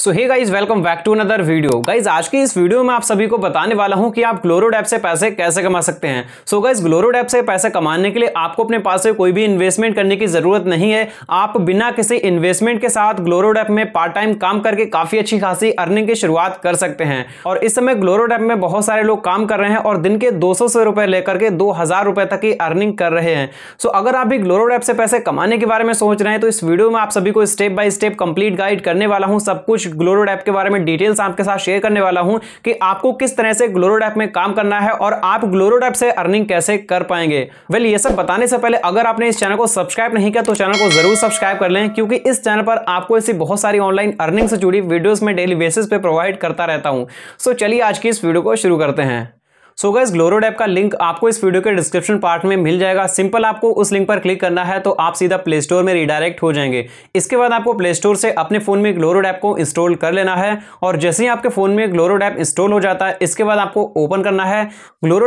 so hey guys welcome back to another video guys आज की इस वीडियो में आप सभी को बताने वाला हूं कि आप ग्लोरोड ऐप से पैसे कैसे कमा सकते हैं सो गाइज ग्लोरोड ऐप से पैसे कमाने के लिए आपको अपने पास से कोई भी इन्वेस्टमेंट करने की जरूरत नहीं है आप बिना किसी इन्वेस्टमेंट के साथ ग्लोरोड ऐप में पार्ट टाइम काम करके काफी अच्छी खासी अर्निंग की शुरुआत कर सकते हैं और इस समय ग्लोरोड ऐप में बहुत सारे लोग काम कर रहे हैं और दिन के दो सौ रुपए लेकर के दो हजार तक की अर्निंग कर रहे हैं सो अगर आप भी ग्लोरोड ऐप से पैसे कमाने के बारे में सोच रहे हैं तो इस वीडियो में आप सभी को step by step complete guide करने वाला हूँ सब कुछ ग्लोरोड ऐप के बारे में डिटेल्स आपके साथ शेयर करने वाला हूं कि आपको किस तरह से ग्लोरोड ऐप में काम करना है और आप ग्लोरोड ऐप से अर्निंग कैसे कर पाएंगे वेल ये सब बताने से पहले अगर आपने इस चैनल को सब्सक्राइब नहीं किया तो चैनल को जरूर सब्सक्राइब कर लें क्योंकि इस चैनल पर आपको ऐसी बहुत सारी ऑनलाइन अर्निंग से जुड़ी वीडियोज में डेली बेसिस पे प्रोवाइड करता रहता हूँ सो चलिए आज की इस वीडियो को शुरू करते हैं सो गैस ग्लोरोडेप का लिंक आपको इस वीडियो के डिस्क्रिप्शन पार्ट में मिल जाएगा सिंपल आपको उस लिंक पर क्लिक करना है तो आप सीधा प्ले स्टोर में रिडायरेक्ट हो जाएंगे इसके बाद आपको प्ले स्टोर से अपने फ़ोन में ऐप को इंस्टॉल कर लेना है और जैसे ही आपके फ़ोन में ऐप इंस्टॉल हो जाता है इसके बाद आपको ओपन करना है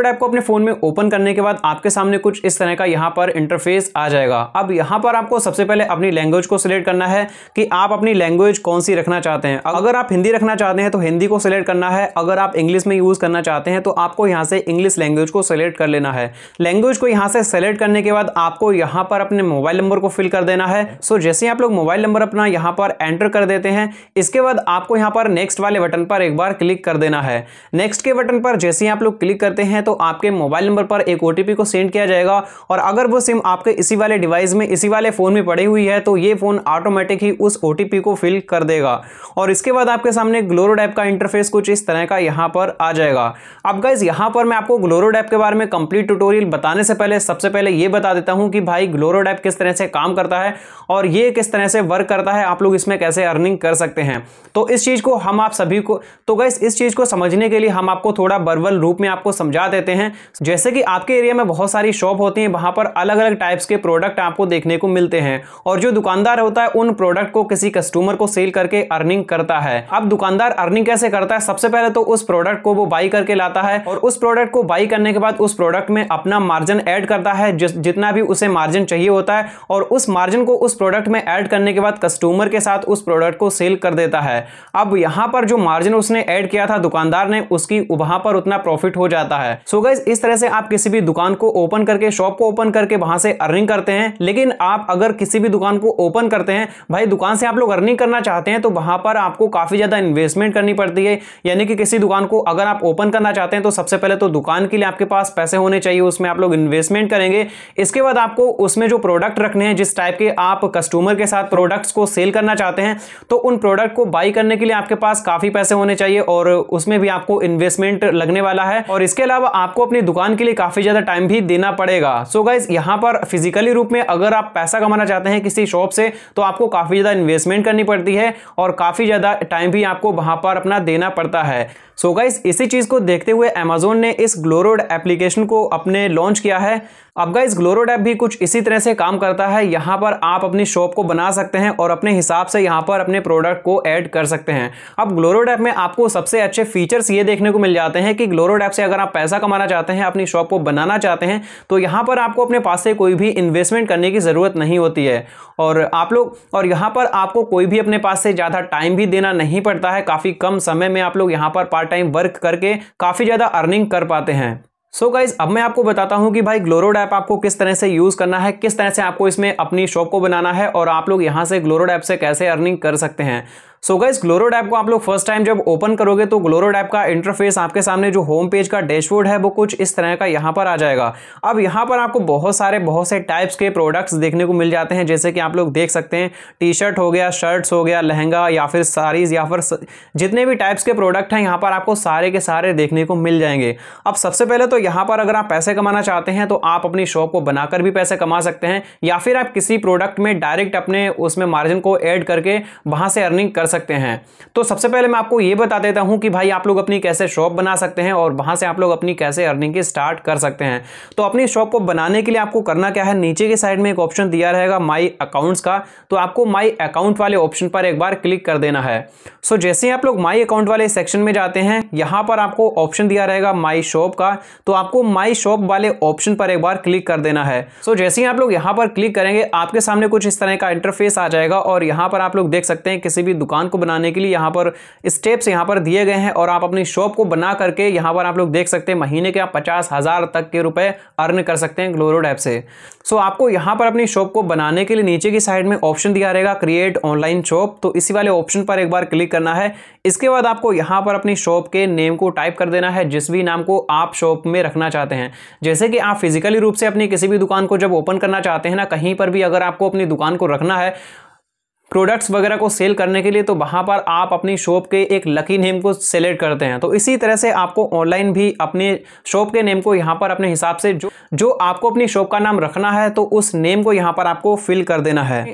ऐप को अपने फ़ोन में ओपन करने के बाद आपके सामने कुछ इस तरह का यहाँ पर इंटरफेस आ जाएगा अब यहाँ पर आपको सबसे पहले अपनी लैंग्वेज को सिलेक्ट करना है कि आप अपनी लैंग्वेज कौन सी रखना चाहते हैं अगर आप हिंदी रखना चाहते हैं तो हिंदी को सिलेक्ट करना है अगर आप इंग्लिश में यूज़ करना चाहते हैं तो आपको यहाँ यहाँ से इंग्लिश लैंग्वेज को सेलेक्ट कर लेना है लैंग्वेज को यहाँ से सेलेक्ट करने के बाद आपको यहाँ पर अपने मोबाइल नंबर को फिल कर देना है सो जैसे ही आप लोग मोबाइल नंबर अपना यहाँ पर एंटर कर देते हैं इसके बाद आपको यहाँ पर नेक्स्ट वाले बटन पर एक बार क्लिक कर देना है नेक्स्ट के बटन पर जैसे ही आप लोग क्लिक करते हैं तो आपके मोबाइल नंबर पर एक ओ को सेंड किया जाएगा और अगर वो सिम आपके इसी वाले डिवाइस में इसी वाले फ़ोन में पड़ी हुई है तो ये फ़ोन ऑटोमेटिक ही उस ओ को फिल कर देगा और इसके बाद आपके सामने ग्लोरो डैप का इंटरफेस कुछ इस तरह का यहाँ पर आ जाएगा अब गाइज यहाँ पर मैं आपको ग्लोरोडैप के बारे में कंप्लीट ट्यूटोरियल बताने से पहले सबसे पहले ये बता देता हूँ कि भाई ग्लोरोडैप किस तरह से काम करता है और ये किस तरह से वर्क करता है आप लोग इसमें कैसे अर्निंग कर सकते हैं तो इस चीज़ को हम आप सभी को तो गैस इस चीज़ को समझने के लिए हम आपको थोड़ा बर्बल रूप में आपको समझा देते हैं जैसे कि आपके एरिया में बहुत सारी शॉप होती हैं वहाँ पर अलग अलग टाइप्स के प्रोडक्ट आपको देखने को मिलते हैं और जो दुकानदार होता है उन प्रोडक्ट को किसी कस्टमर को सेल करके अर्निंग करता है अब दुकानदार अर्निंग कैसे करता है सबसे पहले तो उस प्रोडक्ट को वो बाई करके लाता है और उस प्रोडक्ट को बाई करने के बाद उस प्रोडक्ट में अपना मार्जिन ऐड करता है जिस जितना भी उसे मार्जिन चाहिए होता है और उस मार्जिन को उस प्रोडक्ट में ऐड करने के बाद कस्टमर के साथ उस प्रोडक्ट को सेल कर देता है अब यहाँ पर जो मार्जिन उसने ऐड किया था दुकानदार ने उसकी वहां पर उतना प्रॉफिट हो जाता है सो so गैस इस तरह से आप किसी भी दुकान को ओपन करके शॉप को ओपन करके वहां से अर्निंग करते हैं लेकिन आप अगर किसी भी दुकान को ओपन करते हैं भाई दुकान से आप लोग अर्निंग करना चाहते हैं तो वहां पर आपको काफ़ी ज़्यादा इन्वेस्टमेंट करनी पड़ती है यानी कि किसी दुकान को अगर आप ओपन करना चाहते हैं तो सबसे पहले तो दुकान के लिए आपके पास पैसे होने चाहिए उसमें आप लोग इन्वेस्टमेंट करेंगे इसके बाद आपको उसमें जो प्रोडक्ट रखने हैं जिस टाइप के आप कस्टमर के साथ प्रोडक्ट्स को सेल करना चाहते हैं तो उन प्रोडक्ट को बाई करने के लिए आपके पास काफ़ी पैसे होने चाहिए और उसमें भी आपको इन्वेस्टमेंट लगने वाला है और इसके अलावा आपको अपनी दुकान के लिए काफ़ी ज़्यादा टाइम भी देना पड़ेगा सो गाइज यहाँ पर फिजिकली रूप में अगर आप पैसा कमाना चाहते हैं किसी शॉप से तो आपको काफ़ी ज़्यादा इन्वेस्टमेंट करनी पड़ती है और काफ़ी ज़्यादा टाइम भी आपको वहां पर अपना देना पड़ता है सो so गाइज इसी चीज़ को देखते हुए अमेजोन अमेजोन ने इस ग्लोरोड एप्लीकेशन को अपने लॉन्च किया है अब गाइज ग्लोरोड ऐप भी कुछ इसी तरह से काम करता है यहाँ पर आप अपनी शॉप को बना सकते हैं और अपने हिसाब से यहाँ पर अपने प्रोडक्ट को ऐड कर सकते हैं अब ग्लोरोड ऐप में आपको सबसे अच्छे फीचर्स ये देखने को मिल जाते हैं कि ग्लोरोड ऐप से अगर आप पैसा कमाना चाहते हैं अपनी शॉप को बनाना चाहते हैं तो यहाँ पर आपको अपने पास से कोई भी इन्वेस्टमेंट करने की ज़रूरत नहीं होती है और आप लोग और यहाँ पर आपको कोई भी अपने पास से ज़्यादा टाइम भी देना नहीं पड़ता है काफ़ी कम समय में आप लोग यहाँ पर पार्ट टाइम वर्क करके काफ़ी ज़्यादा अर्निंग कर पाते हैं सो so गाइज अब मैं आपको बताता हूं कि भाई ग्लोरोड ऐप आपको किस तरह से यूज़ करना है किस तरह से आपको इसमें अपनी शॉप को बनाना है और आप लोग यहां से ग्लोरोड ऐप से कैसे अर्निंग कर सकते हैं सो गाइज ग्लोरोड ऐप को आप लोग फर्स्ट टाइम जब ओपन करोगे तो ग्लोरोड ऐप का इंटरफेस आपके सामने जो होम पेज का डैशबोर्ड है वो कुछ इस तरह का यहाँ पर आ जाएगा अब यहाँ पर आपको बहुत सारे बहुत से टाइप्स के प्रोडक्ट्स देखने को मिल जाते हैं जैसे कि आप लोग देख सकते हैं टी शर्ट हो गया शर्ट्स हो गया लहंगा या फिर साड़ीज़ या फिर जितने भी टाइप्स के प्रोडक्ट हैं यहाँ पर आपको सारे के सारे देखने को मिल जाएंगे अब सबसे पहले तो यहाँ पर अगर आप पैसे कमाना चाहते हैं तो आप अपनी शॉप को बनाकर भी पैसे कमा सकते हैं या फिर आप किसी प्रोडक्ट में डायरेक्ट अपने उसमें मार्जिन को ऐड करके वहाँ से अर्निंग कर सकते हैं तो सबसे पहले मैं आपको ये बता देता हूँ कि भाई आप लोग अपनी कैसे शॉप बना सकते हैं और वहाँ से आप लोग अपनी कैसे अर्निंग की स्टार्ट कर सकते हैं तो अपनी शॉप को बनाने के लिए आपको करना क्या है नीचे के साइड में एक ऑप्शन दिया रहेगा माई अकाउंट्स का तो आपको माई अकाउंट वाले ऑप्शन पर एक बार क्लिक कर देना है सो जैसे ही आप लोग माई अकाउंट वाले सेक्शन में जाते हैं यहाँ पर आपको ऑप्शन दिया रहेगा माई शॉप का तो आपको माई शॉप वाले ऑप्शन पर एक बार क्लिक कर देना है सो जैसे ही आप लोग यहाँ पर क्लिक करेंगे आपके सामने कुछ इस तरह का इंटरफेस आ जाएगा और यहाँ पर आप लोग देख सकते हैं किसी भी दुकान दुकान को बनाने के लिए यहाँ पर स्टेप्स यहाँ पर दिए गए हैं और आप अपनी शॉप को बना करके यहाँ पर आप लोग देख सकते हैं महीने के आप पचास हज़ार तक के रुपए अर्न कर सकते हैं ग्लोरोड ऐप से सो so, आपको यहाँ पर अपनी शॉप को बनाने के लिए नीचे की साइड में ऑप्शन दिया रहेगा क्रिएट ऑनलाइन शॉप तो इसी वाले ऑप्शन पर एक बार क्लिक करना है इसके बाद आपको यहाँ पर अपनी शॉप के नेम को टाइप कर देना है जिस भी नाम को आप शॉप में रखना चाहते हैं जैसे कि आप फिजिकली रूप से अपनी किसी भी दुकान को जब ओपन करना चाहते हैं ना कहीं पर भी अगर आपको अपनी दुकान को रखना है प्रोडक्ट्स वगैरह को सेल करने के लिए तो वहाँ पर आप अपनी शॉप के एक लकी नेम को सेलेक्ट करते हैं तो इसी तरह से आपको ऑनलाइन भी अपने शॉप के नेम को यहाँ पर अपने हिसाब से जो जो आपको अपनी शॉप का नाम रखना है तो उस नेम को यहाँ पर आपको फिल कर देना है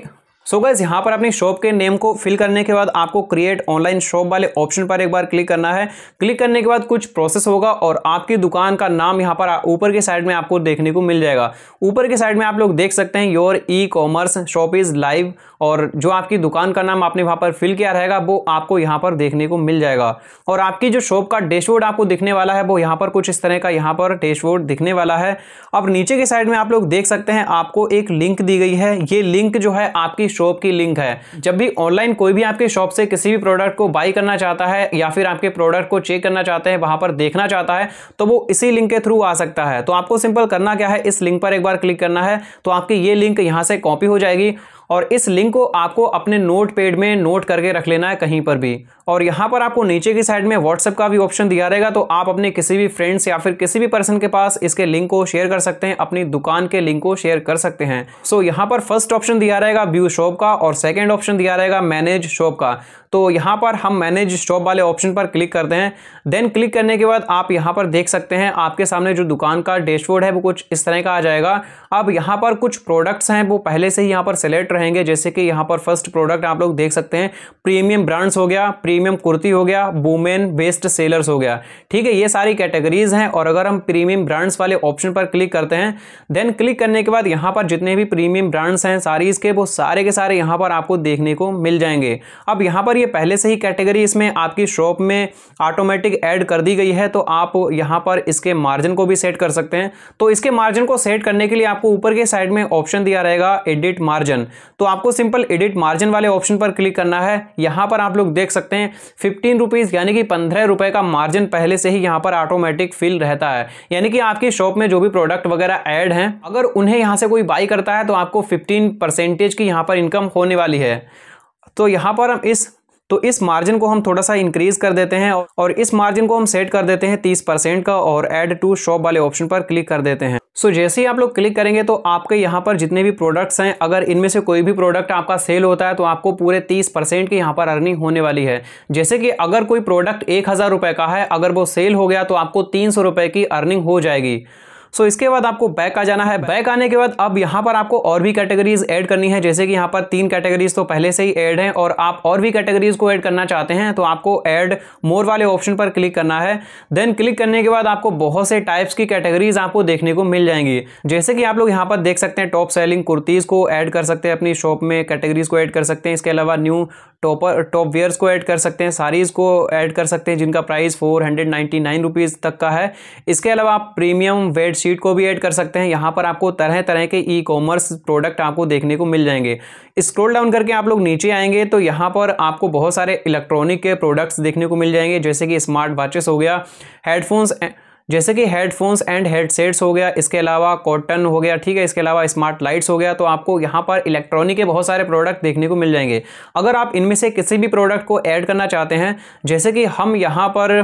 सो गैस यहाँ पर अपनी शॉप के नेम को फिल करने के बाद आपको क्रिएट ऑनलाइन शॉप वाले ऑप्शन पर एक बार क्लिक करना है क्लिक करने के बाद कुछ प्रोसेस होगा और आपकी दुकान का नाम यहाँ पर ऊपर के साइड में आपको देखने को मिल जाएगा ऊपर के साइड में आप लोग देख सकते हैं your e commerce shop is live और जो आपकी दुकान का नाम आपने वहाँ पर फिल किया रहेगा वो आपको यहाँ पर देखने को मिल जाएगा और आपकी जो शॉप का डैशबोर्ड आपको दिखने वाला है वो यहाँ पर कुछ इस तरह का यहाँ पर डैशबोर्ड दिखने वाला है अब नीचे के साइड में आप लोग देख सकते हैं आपको एक लिंक दी गई है ये लिंक जो है आपकी शॉप की लिंक है जब भी ऑनलाइन कोई भी आपके शॉप से किसी भी प्रोडक्ट को बाई करना चाहता है या फिर आपके प्रोडक्ट को चेक करना चाहते हैं वहां पर देखना चाहता है तो वो इसी लिंक के थ्रू आ सकता है तो आपको सिंपल करना क्या है इस लिंक पर एक बार क्लिक करना है तो आपकी ये लिंक यहां से कॉपी हो जाएगी और इस लिंक को आपको अपने नोट पेड में नोट करके रख लेना है कहीं पर भी और यहाँ पर आपको नीचे की साइड में व्हाट्सअप का भी ऑप्शन दिया रहेगा तो आप अपने किसी भी फ्रेंड्स या फिर किसी भी पर्सन के पास इसके लिंक को शेयर कर सकते हैं अपनी दुकान के लिंक को शेयर कर सकते हैं सो यहाँ पर फर्स्ट ऑप्शन दिया रहेगा व्यू शॉप का और सेकेंड ऑप्शन दिया रहेगा मैनेज शॉप का तो यहाँ पर हम मैनेज शॉप वाले ऑप्शन पर क्लिक करते हैं देन क्लिक करने के बाद आप यहाँ पर देख सकते हैं आपके सामने जो दुकान का डैशबोर्ड है वो कुछ इस तरह का आ जाएगा अब यहाँ पर कुछ प्रोडक्ट्स हैं वो पहले से ही यहाँ पर सेलेक्ट रहेंगे जैसे कि यहाँ पर फर्स्ट प्रोडक्ट आप लोग देख सकते हैं प्रीमियम ब्रांड्स हो गया प्रीमियम कुर्ती हो गया वुमेन बेस्ट सेलर्स हो गया ठीक है ये सारी कैटेगरीज हैं और अगर हम प्रीमियम ब्रांड्स वाले ऑप्शन पर क्लिक करते हैं देन क्लिक करने के बाद यहाँ पर जितने भी प्रीमियम ब्रांड्स हैं सारीज़ के वो सारे के सारे यहाँ पर आपको देखने को मिल जाएंगे अब यहाँ पर ये यह पहले से ही कैटेगरी इसमें आपकी शॉप में ऑटोमेटिक ऐड कर दी गई है तो आप यहाँ पर इसके मार्जिन को भी सेट कर सकते हैं तो इसके मार्जिन को सेट करने के लिए आपको ऊपर के साइड में ऑप्शन दिया रहेगा एडिट मार्जिन तो आपको सिंपल एडिट मार्जिन वाले ऑप्शन पर क्लिक करना है यहां पर आप लोग देख सकते हैं फिफ्टीन रुपीज़ यानी कि पंद्रह रुपए का मार्जिन पहले से ही यहां पर ऑटोमेटिक फिल रहता है यानी कि आपकी शॉप में जो भी प्रोडक्ट वगैरह एड है अगर उन्हें यहां से कोई बाई करता है तो आपको फिफ्टीन की यहां पर इनकम होने वाली है तो यहां पर हम इस तो इस मार्जिन को हम थोड़ा सा इंक्रीज कर देते हैं और इस मार्जिन को हम सेट कर देते हैं तीस परसेंट का और एड टू शॉप वाले ऑप्शन पर क्लिक कर देते हैं सो so, जैसे ही आप लोग क्लिक करेंगे तो आपके यहाँ पर जितने भी प्रोडक्ट्स हैं अगर इनमें से कोई भी प्रोडक्ट आपका सेल होता है तो आपको पूरे 30 परसेंट की यहाँ पर अर्निंग होने वाली है जैसे कि अगर कोई प्रोडक्ट एक हज़ार रुपये का है अगर वो सेल हो गया तो आपको तीन सौ रुपये की अर्निंग हो जाएगी सो इसके बाद आपको बैक आ जाना है बैक आने के बाद अब यहाँ पर आपको और भी कैटेगरीज ऐड करनी है जैसे कि यहाँ पर तीन कैटेगरीज तो पहले से ही ऐड हैं और आप और भी कैटेगरीज को ऐड करना चाहते हैं तो आपको ऐड मोर वाले ऑप्शन पर क्लिक करना है देन क्लिक करने के बाद आपको बहुत से टाइप्स की कैटेगरीज आपको देखने को मिल जाएंगी जैसे कि आप लोग यहाँ पर देख सकते हैं टॉप सेलिंग कुर्तीज़ को ऐड कर सकते हैं अपनी शॉप में कैटेगरीज को ऐड कर सकते हैं इसके अलावा न्यू टॉपर टॉप वेयर्स को ऐड कर सकते हैं साड़ीज़ को ऐड कर सकते हैं जिनका price four hundred nine rupees तक का है इसके अलावा आप प्रीमियम वेट शीट को भी ऐड कर सकते हैं यहाँ पर आपको तरह तरह के ई कॉमर्स प्रोडक्ट आपको देखने को मिल जाएंगे स्क्रॉल डाउन करके आप लोग नीचे आएंगे तो यहाँ पर आपको बहुत सारे इलेक्ट्रॉनिक के प्रोडक्ट्स देखने को मिल जाएंगे जैसे कि स्मार्ट वॉचेस हो गया हेडफोन्स जैसे कि हेडफोन्स एंड हेडसेट्स हो गया इसके अलावा कॉटन हो गया ठीक है इसके अलावा स्मार्ट लाइट्स हो गया तो आपको यहाँ पर इलेक्ट्रॉनिक के बहुत सारे प्रोडक्ट देखने को मिल जाएंगे अगर आप इनमें से किसी भी प्रोडक्ट को ऐड करना चाहते हैं जैसे कि हम यहाँ पर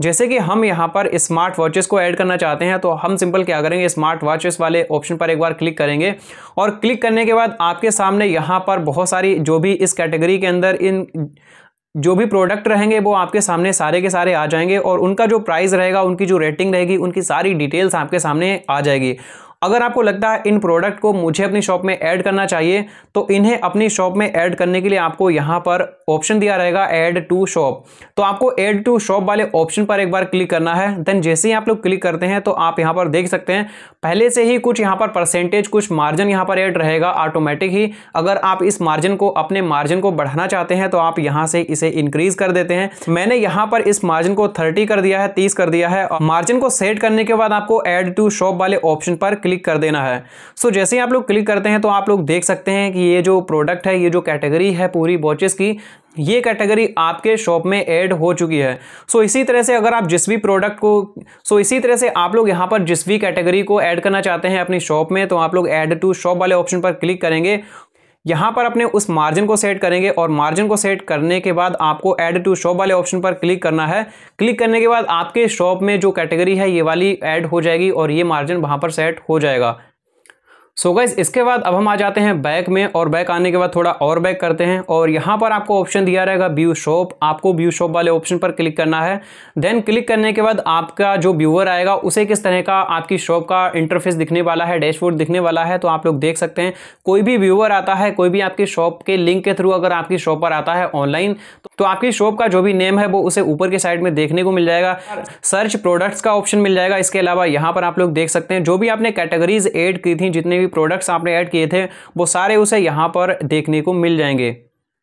जैसे कि हम यहाँ पर स्मार्ट वॉचेस को ऐड करना चाहते हैं तो हम सिंपल क्या करेंगे स्मार्ट वॉचेस वाले ऑप्शन पर एक बार क्लिक करेंगे और क्लिक करने के बाद आपके सामने यहाँ पर बहुत सारी जो भी इस कैटेगरी के अंदर इन जो भी प्रोडक्ट रहेंगे वो आपके सामने सारे के सारे आ जाएंगे और उनका जो प्राइस रहेगा उनकी जो रेटिंग रहेगी उनकी सारी डिटेल्स आपके सामने आ जाएगी अगर आपको लगता है इन प्रोडक्ट को मुझे अपनी शॉप में ऐड करना चाहिए तो इन्हें अपनी शॉप में ऐड करने के लिए आपको यहाँ पर ऑप्शन दिया रहेगा ऐड टू शॉप तो आपको ऐड टू शॉप वाले ऑप्शन पर एक बार क्लिक करना है देन जैसे ही आप लोग क्लिक करते हैं तो आप यहाँ पर देख सकते हैं पहले से ही कुछ यहाँ पर परसेंटेज कुछ मार्जिन यहाँ पर ऐड रहेगा ऑटोमेटिक ही अगर आप इस मार्जिन को अपने मार्जिन को बढ़ाना चाहते हैं तो आप यहाँ से इसे इंक्रीज कर देते हैं मैंने यहाँ पर इस मार्जिन को थर्टी कर दिया है तीस कर दिया है मार्जिन को सेट करने के बाद आपको एड टू शॉप वाले ऑप्शन पर क्लिक क्लिक कर देना है सो so, जैसे ही आप लोग क्लिक करते हैं तो आप लोग देख सकते हैं कि ये जो प्रोडक्ट है ये जो कैटेगरी है पूरी वॉचेस की ये कैटेगरी आपके शॉप में ऐड हो चुकी है सो so, इसी तरह से अगर आप जिस भी प्रोडक्ट को सो so, इसी तरह से आप लोग यहाँ पर जिस भी कैटेगरी को ऐड करना चाहते हैं अपनी शॉप में तो आप लोग ऐड टू शॉप वाले ऑप्शन पर क्लिक करेंगे यहाँ पर अपने उस मार्जिन को सेट करेंगे और मार्जिन को सेट करने के बाद आपको ऐड टू शॉप वाले ऑप्शन पर क्लिक करना है क्लिक करने के बाद आपके शॉप में जो कैटेगरी है ये वाली ऐड हो जाएगी और ये मार्जिन वहाँ पर सेट हो जाएगा सो so गाइज इसके बाद अब हम आ जाते हैं बैक में और बैक आने के बाद थोड़ा और बैक करते हैं और यहाँ पर आपको ऑप्शन दिया रहेगा व्यू शॉप आपको व्यू शॉप वाले ऑप्शन पर क्लिक करना है देन क्लिक करने के बाद आपका जो व्यूअर आएगा उसे किस तरह का आपकी शॉप का इंटरफेस दिखने वाला है डैशबोर्ड दिखने वाला है तो आप लोग देख सकते हैं कोई भी व्यूअर आता है कोई भी आपकी शॉप के लिंक के थ्रू अगर आपकी शॉप पर आता है ऑनलाइन तो आपकी शॉप का जो भी नेम है वो उसे ऊपर के साइड में देखने को मिल जाएगा सर्च प्रोडक्ट्स का ऑप्शन मिल जाएगा इसके अलावा यहाँ पर आप लोग देख सकते हैं जो भी आपने कैटेगरीज एड की थी जितने भी प्रोडक्ट्स आपने ऐड किए थे वो सारे उसे यहाँ पर देखने को मिल जाएंगे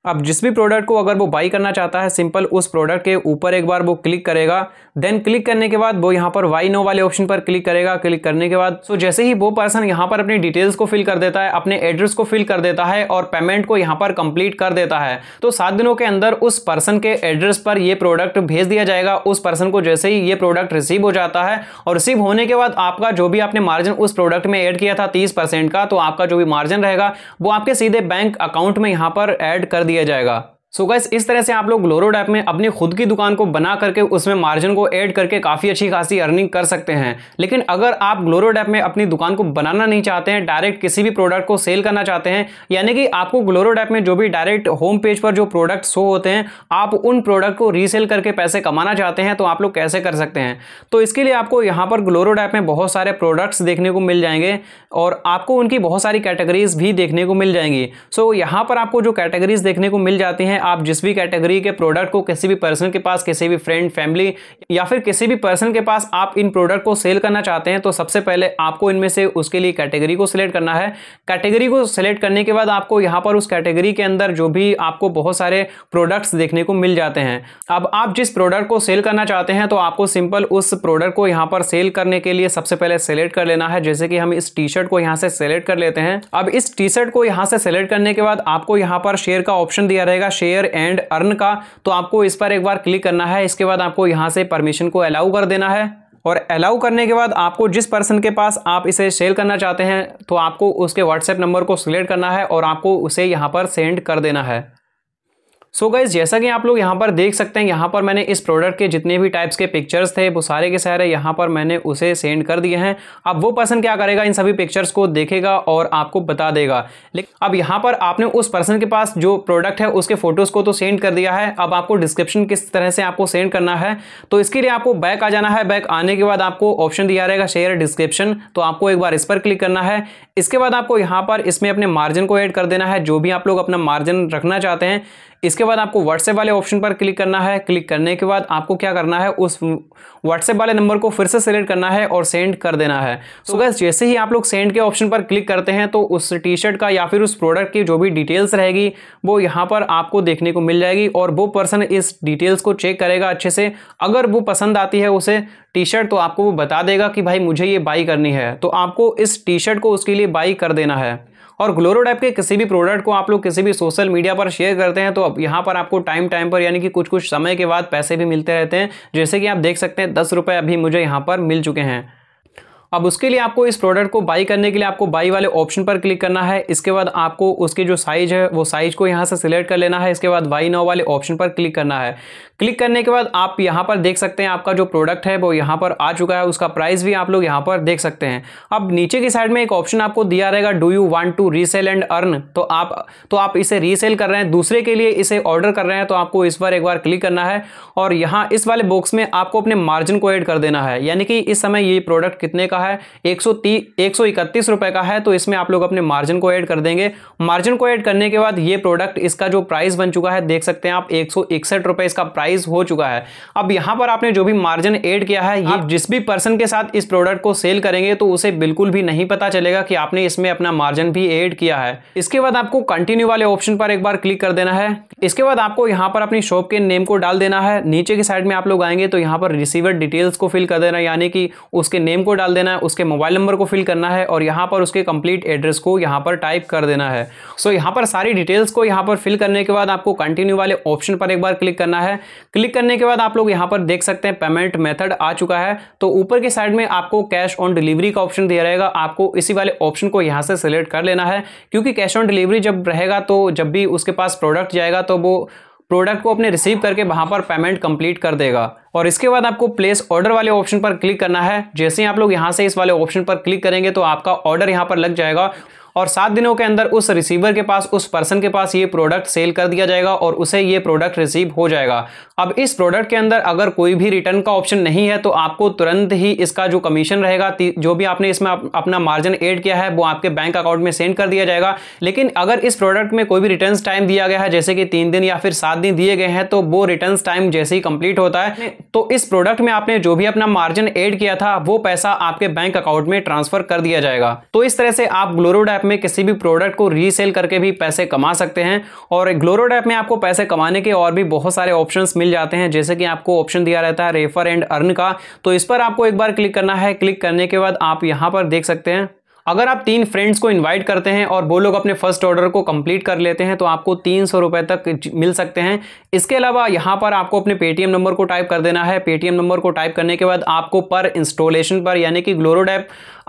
अब जिस भी प्रोडक्ट को अगर वो बाई करना चाहता है सिंपल उस प्रोडक्ट के ऊपर एक बार वो क्लिक करेगा देन क्लिक करने के बाद वो यहाँ पर वाई नो वाले ऑप्शन पर क्लिक करेगा क्लिक करने के बाद सो जैसे ही वो पर्सन यहाँ पर अपनी डिटेल्स को फिल कर देता है अपने एड्रेस को फिल कर देता है और पेमेंट को यहाँ पर कंप्लीट कर देता है तो सात दिनों के अंदर उस पर्सन के एड्रेस पर यह प्रोडक्ट भेज दिया जाएगा उस पर्सन को जैसे ही ये प्रोडक्ट रिसीव हो जाता है और रिसीव होने के बाद आपका जो भी आपने मार्जिन उस प्रोडक्ट में एड किया था तीस का तो आपका जो भी मार्जिन रहेगा वो आपके सीधे बैंक अकाउंट में यहाँ पर एड कर दिया जाएगा सो so गैस इस तरह से आप लोग ग्लोरोड ऐप में अपनी खुद की दुकान को बना करके उसमें मार्जिन को ऐड करके काफ़ी अच्छी खासी अर्निंग कर सकते हैं लेकिन अगर आप ग्लोरोड ऐप में अपनी दुकान को बनाना नहीं चाहते हैं डायरेक्ट किसी भी प्रोडक्ट को सेल करना चाहते हैं यानी कि आपको ग्लोरोड ऐप में जो भी डायरेक्ट होम पेज पर जो प्रोडक्ट शो होते हैं आप उन प्रोडक्ट को रीसेल करके पैसे कमाना चाहते हैं तो आप लोग कैसे कर सकते हैं तो इसके लिए आपको यहाँ पर ग्लोरोड ऐप में बहुत सारे प्रोडक्ट्स देखने को मिल जाएंगे और आपको उनकी बहुत सारी कैटेगरीज भी देखने को मिल जाएंगी सो यहाँ पर आपको जो कैटेगरीज देखने को मिल जाती हैं हैं आप जिस भी कैटेगरी के प्रोडक्ट को किसी भी पर्सन के पास किसी भी फ्रेंड फैमिली या फिर किसी भी पर्सन के पास आप इन प्रोडक्ट को सेल करना चाहते हैं तो सबसे पहले आपको इनमें से उसके लिए कैटेगरी को सिलेक्ट करना है कैटेगरी को सिलेक्ट करने के बाद आपको यहाँ पर उस कैटेगरी के अंदर जो भी आपको बहुत सारे प्रोडक्ट्स देखने को मिल जाते हैं अब आप जिस प्रोडक्ट को सेल करना चाहते हैं तो आपको सिंपल उस प्रोडक्ट को यहाँ पर सेल करने के लिए सबसे पहले सेलेक्ट कर लेना है जैसे कि हम इस टी शर्ट को यहाँ से सेलेक्ट कर लेते हैं अब इस टी शर्ट को यहाँ से सेलेक्ट करने के बाद आपको यहाँ पर शेयर का ऑप्शन दिया रहेगा शेयर शेयर एंड अर्न का तो आपको इस पर एक बार क्लिक करना है इसके बाद आपको यहाँ से परमिशन को अलाउ कर देना है और अलाउ करने के बाद आपको जिस पर्सन के पास आप इसे सेल करना चाहते हैं तो आपको उसके व्हाट्सएप नंबर को सिलेक्ट करना है और आपको उसे यहाँ पर सेंड कर देना है सो so गाइज जैसा कि आप लोग यहाँ पर देख सकते हैं यहाँ पर मैंने इस प्रोडक्ट के जितने भी टाइप्स के पिक्चर्स थे वो सारे के सारे यहाँ पर मैंने उसे सेंड कर दिए हैं अब वो पर्सन क्या करेगा इन सभी पिक्चर्स को देखेगा और आपको बता देगा लेकिन अब यहाँ पर आपने उस पर्सन के पास जो प्रोडक्ट है उसके फोटोज़ को तो सेंड कर दिया है अब आपको डिस्क्रिप्शन किस तरह से आपको सेंड करना है तो इसके लिए आपको बैक आ जाना है बैक आने के बाद आपको ऑप्शन दिया रहेगा शेयर डिस्क्रिप्शन तो आपको एक बार इस पर क्लिक करना है इसके बाद आपको यहाँ पर इसमें अपने मार्जिन को ऐड कर देना है जो भी आप लोग अपना मार्जिन रखना चाहते हैं इसके बाद आपको व्हाट्सएप वाले ऑप्शन पर क्लिक करना है क्लिक करने के बाद आपको क्या करना है उस व्हाट्सएप वाले नंबर को फिर से सेलेक्ट करना है और सेंड कर देना है सो so गैस जैसे ही आप लोग सेंड के ऑप्शन पर क्लिक करते हैं तो उस टी शर्ट का या फिर उस प्रोडक्ट की जो भी डिटेल्स रहेगी वो यहाँ पर आपको देखने को मिल जाएगी और वो पर्सन इस डिटेल्स को चेक करेगा अच्छे से अगर वो पसंद आती है उसे टी शर्ट तो आपको वो बता देगा कि भाई मुझे ये बाई करनी है तो आपको इस टी शर्ट को उसके लिए बाई कर देना है और ग्लोरोडाइप के किसी भी प्रोडक्ट को आप लोग किसी भी सोशल मीडिया पर शेयर करते हैं तो अब यहाँ पर आपको टाइम टाइम पर यानी कि कुछ कुछ समय के बाद पैसे भी मिलते रहते हैं जैसे कि आप देख सकते हैं दस रुपये अभी मुझे यहाँ पर मिल चुके हैं अब उसके लिए आपको इस प्रोडक्ट को बाई करने के लिए आपको बाई वाले ऑप्शन पर क्लिक करना है इसके बाद आपको उसके जो साइज है वो साइज को यहाँ से सिलेक्ट कर लेना है इसके बाद बाई नाव वाले ऑप्शन पर क्लिक करना है क्लिक करने के बाद आप यहाँ पर देख सकते हैं आपका जो प्रोडक्ट है वो यहाँ पर आ चुका है उसका प्राइस भी आप लोग यहाँ पर देख सकते हैं अब नीचे की साइड में एक ऑप्शन आपको दिया रहेगा do you want to resell and earn तो आप तो आप इसे रीसेल कर रहे हैं दूसरे के लिए इसे ऑर्डर कर रहे हैं तो आपको इस पर एक बार क्लिक करना है और यहाँ इस वाले बॉक्स में आपको अपने मार्जिन को एड कर देना है यानी कि इस समय ये प्रोडक्ट कितने का का है एक सौ रुपए का है तो इसमें आप लोग अपने मार्जिन को ऐड कर देंगे मार्जिन को ऐड करने के बाद ये प्रोडक्ट इसका जो प्राइस बन चुका है देख सकते हैं आप एक सौ इसका प्राइस हो चुका है अब यहाँ पर आपने जो भी मार्जिन ऐड किया है ये जिस भी पर्सन के साथ इस प्रोडक्ट को सेल करेंगे तो उसे बिल्कुल भी नहीं पता चलेगा कि आपने इसमें अपना मार्जिन भी ऐड किया है इसके बाद आपको कंटिन्यू वाले ऑप्शन पर एक बार क्लिक कर देना है इसके बाद आपको यहाँ पर अपनी शॉप के नेम को डाल देना है नीचे की साइड में आप लोग आएंगे तो यहाँ पर रिसीवर डिटेल्स को फिल कर देना यानी कि उसके नेम को डाल देना देना है उसके मोबाइल नंबर को फिल करना है और यहाँ पर उसके कंप्लीट एड्रेस को यहाँ पर टाइप कर देना है सो so, यहाँ पर सारी डिटेल्स को यहाँ पर फिल करने के बाद आपको कंटिन्यू वाले ऑप्शन पर एक बार क्लिक करना है क्लिक करने के बाद आप लोग यहाँ पर देख सकते हैं पेमेंट मेथड आ चुका है तो ऊपर के साइड में आपको कैश ऑन डिलीवरी का ऑप्शन दिया रहेगा आपको इसी वाले ऑप्शन को यहाँ से सिलेक्ट कर लेना है क्योंकि कैश ऑन डिलीवरी जब रहेगा तो जब भी उसके पास प्रोडक्ट जाएगा तो वो प्रोडक्ट को अपने रिसीव करके वहाँ पर पेमेंट कंप्लीट कर देगा और इसके बाद आपको प्लेस ऑर्डर वाले ऑप्शन पर क्लिक करना है जैसे ही आप लोग यहाँ से इस वाले ऑप्शन पर क्लिक करेंगे तो आपका ऑर्डर यहाँ पर लग जाएगा और सात दिनों के अंदर उस रिसीवर के पास उस पर्सन के पास ये प्रोडक्ट सेल कर दिया जाएगा और उसे ये प्रोडक्ट रिसीव हो जाएगा अब इस प्रोडक्ट के अंदर अगर कोई भी रिटर्न का ऑप्शन नहीं है तो आपको तुरंत ही इसका जो कमीशन रहेगा जो भी आपने इसमें आप, अपना मार्जिन एड किया है वो आपके बैंक अकाउंट में सेंड कर दिया जाएगा लेकिन अगर इस प्रोडक्ट में कोई भी रिटर्न टाइम दिया गया है जैसे कि तीन दिन या फिर सात दिन दिए गए हैं तो वो रिटर्न टाइम जैसे ही कंप्लीट होता है तो इस प्रोडक्ट में आपने जो भी अपना मार्जिन एड किया था वो पैसा आपके बैंक अकाउंट में ट्रांसफर कर दिया जाएगा तो इस तरह से आप ग्लोरोडा ग्लोरोडैप में किसी भी प्रोडक्ट को रीसेल करके भी पैसे कमा सकते हैं और ग्लोरोडैप में आपको पैसे कमाने के और भी बहुत सारे ऑप्शन मिल जाते हैं जैसे कि आपको ऑप्शन दिया रहता है रेफर एंड अर्न का तो इस पर आपको एक बार क्लिक करना है क्लिक करने के बाद आप यहाँ पर देख सकते हैं अगर आप तीन फ्रेंड्स को इन्वाइट करते हैं और वो लोग अपने फर्स्ट ऑर्डर को कंप्लीट कर लेते हैं तो आपको तीन सौ रुपये तक मिल सकते हैं इसके अलावा यहाँ पर आपको अपने पेटीएम नंबर को टाइप कर देना है पेटीएम नंबर को टाइप करने के बाद आपको पर इंस्टॉलेशन पर यानी कि ऐप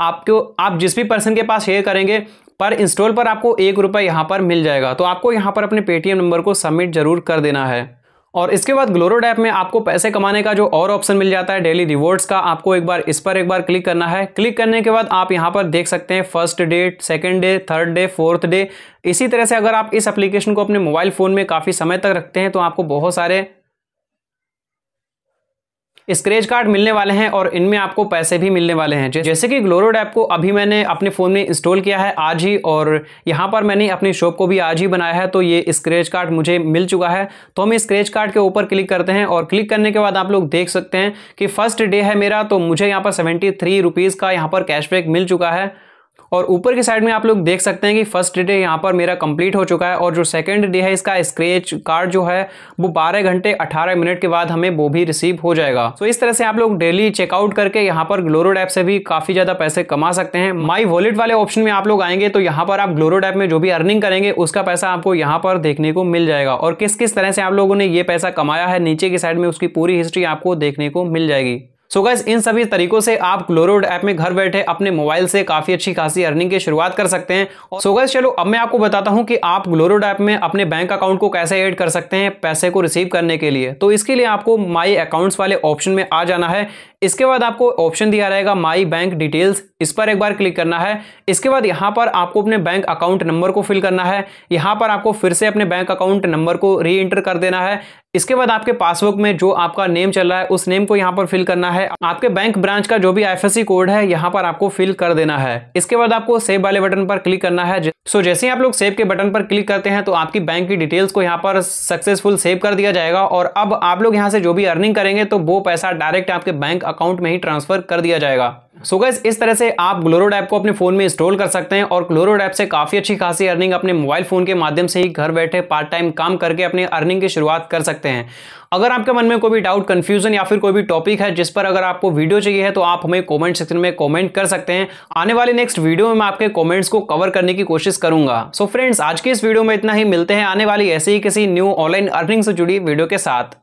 आपको आप जिस भी पर्सन के पास शेयर करेंगे पर इंस्टॉल पर आपको एक रुपये यहाँ पर मिल जाएगा तो आपको यहाँ पर अपने पेटीएम नंबर को सबमिट जरूर कर देना है और इसके बाद ऐप में आपको पैसे कमाने का जो और ऑप्शन मिल जाता है डेली रिवॉर्ड्स का आपको एक बार इस पर एक बार क्लिक करना है क्लिक करने के बाद आप यहाँ पर देख सकते हैं first day second day third day fourth day इसी तरह से अगर आप इस एप्लीकेशन को अपने मोबाइल फ़ोन में काफ़ी समय तक रखते हैं तो आपको बहुत सारे स्क्रेच कार्ड मिलने वाले हैं और इनमें आपको पैसे भी मिलने वाले हैं जैसे कि ग्लोरोड ऐप को अभी मैंने अपने फ़ोन में इंस्टॉल किया है आज ही और यहाँ पर मैंने अपनी शॉप को भी आज ही बनाया है तो ये स्क्रेच कार्ड मुझे मिल चुका है तो हम स्क्रेच कार्ड के ऊपर क्लिक करते हैं और क्लिक करने के बाद आप लोग देख सकते हैं कि फर्स्ट डे है मेरा तो मुझे यहाँ पर सेवेंटी थ्री रुपीज़ का यहाँ पर कैशबैक मिल चुका है और ऊपर की साइड में आप लोग देख सकते हैं कि फर्स्ट डे यहाँ पर मेरा कंप्लीट हो चुका है और जो सेकेंड डे है इसका स्क्रेच कार्ड जो है वो बारह घंटे अठारह मिनट के बाद हमें वो भी रिसीव हो जाएगा तो इस तरह से आप लोग डेली चेकआउट करके यहाँ पर ग्लोरोड ऐप से भी काफ़ी ज़्यादा पैसे कमा सकते हैं माई वॉलेट वाले ऑप्शन में आप लोग आएंगे तो यहाँ पर आप ग्लोरोड ऐप में जो भी अर्निंग करेंगे उसका पैसा आपको यहाँ पर देखने को मिल जाएगा और किस किस तरह से आप लोगों ने ये पैसा कमाया है नीचे की साइड में उसकी पूरी हिस्ट्री आपको देखने को मिल जाएगी सो गैस इन सभी तरीकों से आप ग्लोरोड ऐप में घर बैठे अपने मोबाइल से काफी अच्छी खासी अर्निंग की शुरुआत कर सकते हैं और सो गैस चलो अब मैं आपको बताता हूँ कि आप ग्लोरोड ऐप में अपने बैंक अकाउंट को कैसे ऐड कर सकते हैं पैसे को रिसीव करने के लिए तो इसके लिए आपको माई अकाउंट्स वाले ऑप्शन में आ जाना है इसके बाद आपको ऑप्शन दिया रहेगा माई बैंक डिटेल्स इस पर एक बार क्लिक करना है इसके बाद यहाँ पर आपको अपने बैंक अकाउंट नंबर को फिल करना है यहाँ पर आपको फिर से अपने बैंक अकाउंट नंबर को री एंटर कर देना है इसके बाद आपके पासबुक में जो आपका नेम चल रहा है उस नेम को यहाँ पर फिल करना है आपके बैंक ब्रांच का जो भी सी कोड है यहाँ पर आपको फिल कर देना है इसके बाद आपको सेव वाले बटन पर क्लिक करना है सो जैसे ही आप लोग सेव के बटन पर क्लिक करते हैं तो आपकी बैंक की डिटेल्स को यहाँ पर सक्सेसफुल सेव कर दिया जाएगा और अब आप लोग यहाँ से जो भी अर्निंग करेंगे तो वो पैसा डायरेक्ट आपके बैंक अकाउंट में ही ट्रांसफर कर दिया जाएगा सो so गैस इस तरह से आप ग्लोरोड ऐप को अपने फोन में इंस्टॉल कर सकते हैं और ग्लोरोड ऐप से काफी अच्छी खासी अर्निंग अपने मोबाइल फोन के माध्यम से ही घर बैठे पार्ट टाइम काम करके अपने अर्निंग की शुरुआत कर सकते हैं अगर आपके मन में कोई भी डाउट कंफ्यूजन या फिर कोई भी टॉपिक है जिस पर अगर आपको वीडियो चाहिए है तो आप हमें कॉमेंट सेक्शन में कॉमेंट कर सकते हैं आने वाले नेक्स्ट वीडियो में मैं आपके कॉमेंट्स को कवर करने की कोशिश करूंगा सो so फ्रेंड्स आज के इस वीडियो में इतना ही मिलते हैं आने वाली ऐसे ही किसी न्यू ऑनलाइन अर्निंग से जुड़ी वीडियो के साथ